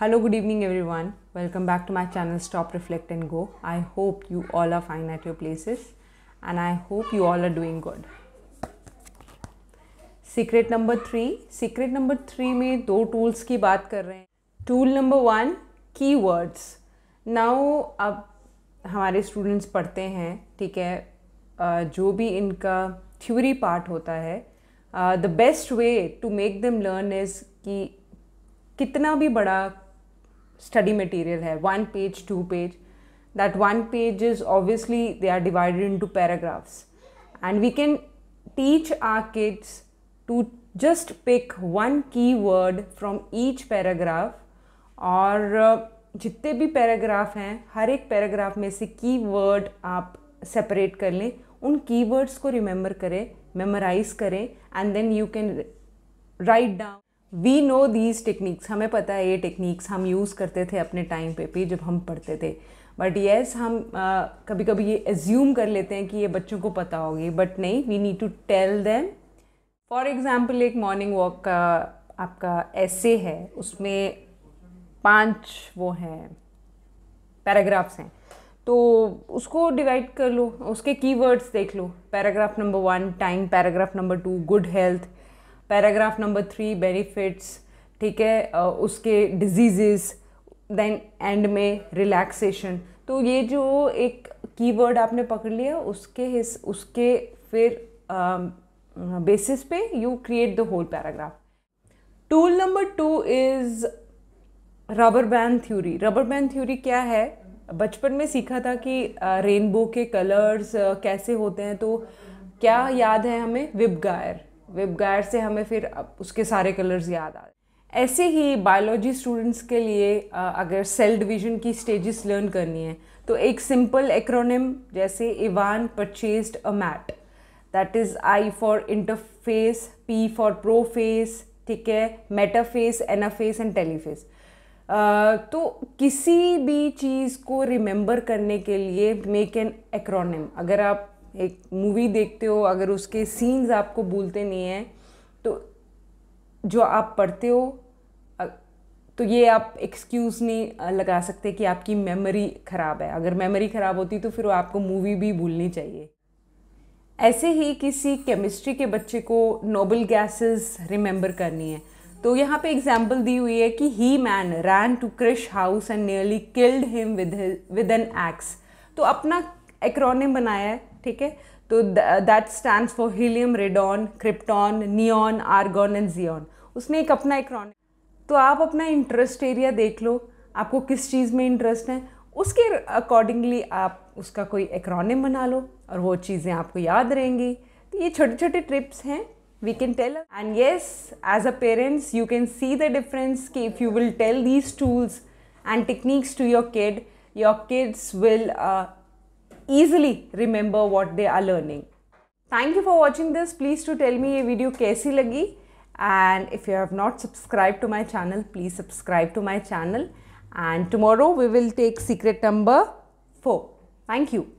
Hello good evening everyone welcome back to my channel stop reflect and go I hope you all are fine at your places and I hope you all are doing good secret number three secret number three में दो tools की बात कर रहे हैं tool number one keywords now अब हमारे students पढ़ते हैं ठीक है जो भी इनका थ्यूरी पार्ट होता है the best way to make them learn is कि कितना भी बड़ा स्टडी मटेरियल है one page two page that one page is obviously they are divided into paragraphs and we can teach our kids to just pick one keyword from each paragraph और uh, जितने भी paragraph हैं हर एक paragraph में से की word आप separate कर लें उन की वर्ड्स को रिमेंबर करें मेमोराइज करें and then you can write down we know these techniques हमें पता है ये टेक्निक्स हम यूज़ करते थे अपने टाइम पे भी जब हम पढ़ते थे बट येस yes, हम uh, कभी कभी ये एज्यूम कर लेते हैं कि ये बच्चों को पता होगी बट नहीं we need to tell them for example एक मॉर्निंग वॉक का आपका ऐसे है उसमें पांच वो हैं पैराग्राफ्स हैं तो उसको डिवाइड कर लो उसके कीवर्ड्स देख लो paragraph number one time paragraph number two good health paragraph number three benefits ठीक है उसके डिजीजेस देन एंड में रिलैक्सेशन तो ये जो एक कीवर्ड आपने पकड़ लिया उसके हिस उसके फिर बेसिस पे you create the whole paragraph tool number two is rubber band theory rubber band theory क्या है बचपन में सीखा था कि रेनबो के कलर्स कैसे होते हैं तो क्या याद है हमें विबगायर गायर वेबगैर से हमें फिर उसके सारे कलर्स याद आ ऐसे ही बायोलॉजी स्टूडेंट्स के लिए अगर सेल डिवीजन की स्टेजेस लर्न करनी है तो एक सिंपल एक्रोनिम जैसे Ivan purchased a mat that is I for interphase P for prophase ठीक है मेटाफेस एनाफेस एंड टेलीफेस तो किसी भी चीज़ को रिमेंबर करने के लिए मेक एन एक्रोनिम अगर आप एक मूवी देखते हो अगर उसके सीन्स आपको भूलते नहीं हैं तो जो आप पढ़ते हो तो ये आप एक्सक्यूज़ नहीं लगा सकते कि आपकी मेमोरी ख़राब है अगर मेमोरी ख़राब होती तो फिर वो आपको मूवी भी भूलनी चाहिए ऐसे ही किसी केमिस्ट्री के बच्चे को नोबल गैसेस रिमेंबर करनी है तो यहाँ पे एग्जाम्पल दी हुई है कि he man ran to Krish house and nearly killed him with with an axe तो अपना एक्रोनिम बनाया है ठीक है तो that stand for helium radon krypton neon argon and xenon उसमें एक अपना इक्रॉनिक तो आप अपना इंटरेस्ट एरिया देख लो आपको किस चीज़ में इंटरेस्ट है उसके अकॉर्डिंगली आप उसका कोई एक्रोनिम बना लो और वो चीज़ें आपको याद रहेंगी तो ये छोटे छोटे ट्रिप्स हैं we can tell and yes as a parents you can see the difference कि if you will tell these tools and techniques to your kid your kids will easily remember what they are learning. Thank you for watching this. Please to tell me a video कैसी लगी and if you have not subscribed to my channel, please subscribe to my channel and tomorrow we will take secret number 4. Thank you.